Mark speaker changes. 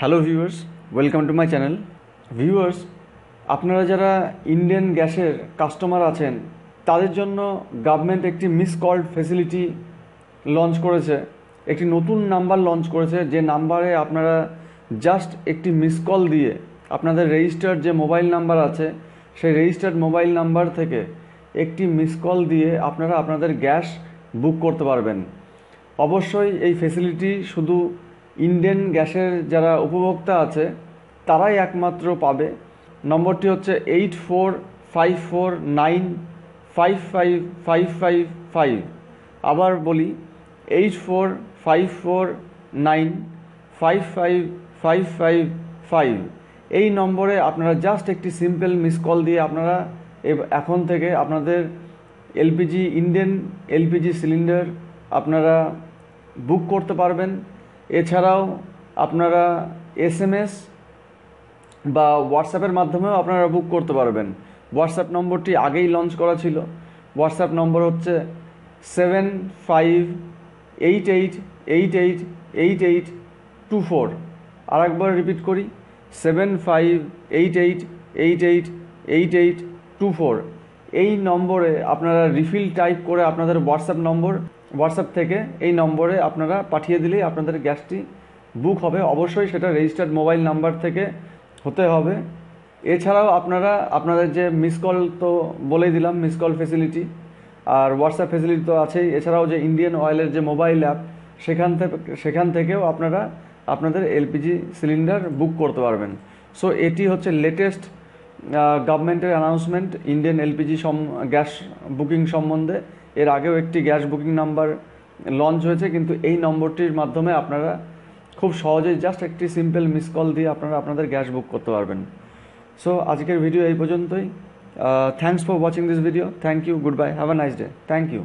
Speaker 1: hello viewers welcome to my channel viewers আপনারা যারা Indian গ্যাসের কাস্টমার আছেন তাদের জন্য গভর্নমেন্ট একটি মিস কল্ড ফেসিলিটি লঞ্চ করেছে একটি নতুন নাম্বার লঞ্চ করেছে যে নাম্বারে আপনারা জাস্ট একটি মিস কল দিয়ে আপনাদের রেজিস্টার্ড যে মোবাইল নাম্বার আছে সেই রেজিস্টার্ড মোবাইল নাম্বার থেকে একটি মিস কল দিয়ে আপনারা আপনাদের গ্যাস বুক করতে পারবেন অবশ্যই এই ফেসিলিটি শুধু ইন্ডিয়ান গ্যাসের যারা উপভোক্তা আছে তারাই একমাত্র পাবে নম্বরটি হচ্ছে eight four five four nine five five five five five আবার বলি eight four five four nine five five five five five এই নম্বরে আপনারা জাস্ট একটি সিম্পল মিস কল দিয়ে আপনারা এখন থেকে আপনাদের এলপিজি ইন্ডিয়ান এলপিজি সিলিন্ডার আপনারা বুক করতে পারবেন এছাড়াও আপনারা এসএমএস বা হোয়াটসঅ্যাপের মাধ্যমেও আপনারা বুক করতে পারবেন হোয়াটসঅ্যাপ নম্বরটি আগেই লঞ্চ করা ছিল হোয়াটসঅ্যাপ নম্বর হচ্ছে seven five eight eight eight eight eight eight two four আরেকবার রিপিট করি seven five eight eight eight eight eight eight two four এই নম্বরে আপনারা রিফিল টাইপ করে আপনাদের হোয়াটসঅ্যাপ নম্বর হোয়াটসঅ্যাপ থেকে এই নম্বরে আপনারা পাঠিয়ে দিলেই আপনাদের গ্যাসটি বুক হবে অবশ্যই সেটা রেজিস্টার্ড মোবাইল নাম্বার থেকে হতে হবে এছাড়াও আপনারা আপনাদের যে মিস কল তো বলেই দিলাম মিস কল ফেসিলিটি আর হোয়াটসঅ্যাপ ফেসিলিটি তো আছেই এছাড়াও যে ইন্ডিয়ান অয়েলের যে মোবাইল অ্যাপ সেখান থেকে সেখান থেকেও আপনারা আপনাদের এলপিজি সিলিন্ডার বুক করতে পারবেন সো এটি হচ্ছে লেটেস্ট গভর্নমেন্টের অ্যানাউন্সমেন্ট ইন্ডিয়ান এলপিজি সম গ্যাস বুকিং সম্বন্ধে এর আগেও একটি গ্যাস বুকিং নাম্বার লঞ্চ হয়েছে কিন্তু এই নম্বরটির মাধ্যমে আপনারা খুব সহজেই জাস্ট একটি সিম্পল মিস কল দিয়ে আপনারা আপনাদের গ্যাস বুক করতে পারবেন সো আজকের ভিডিও এই পর্যন্তই thanks for watching this video thank you goodbye have a nice day thank you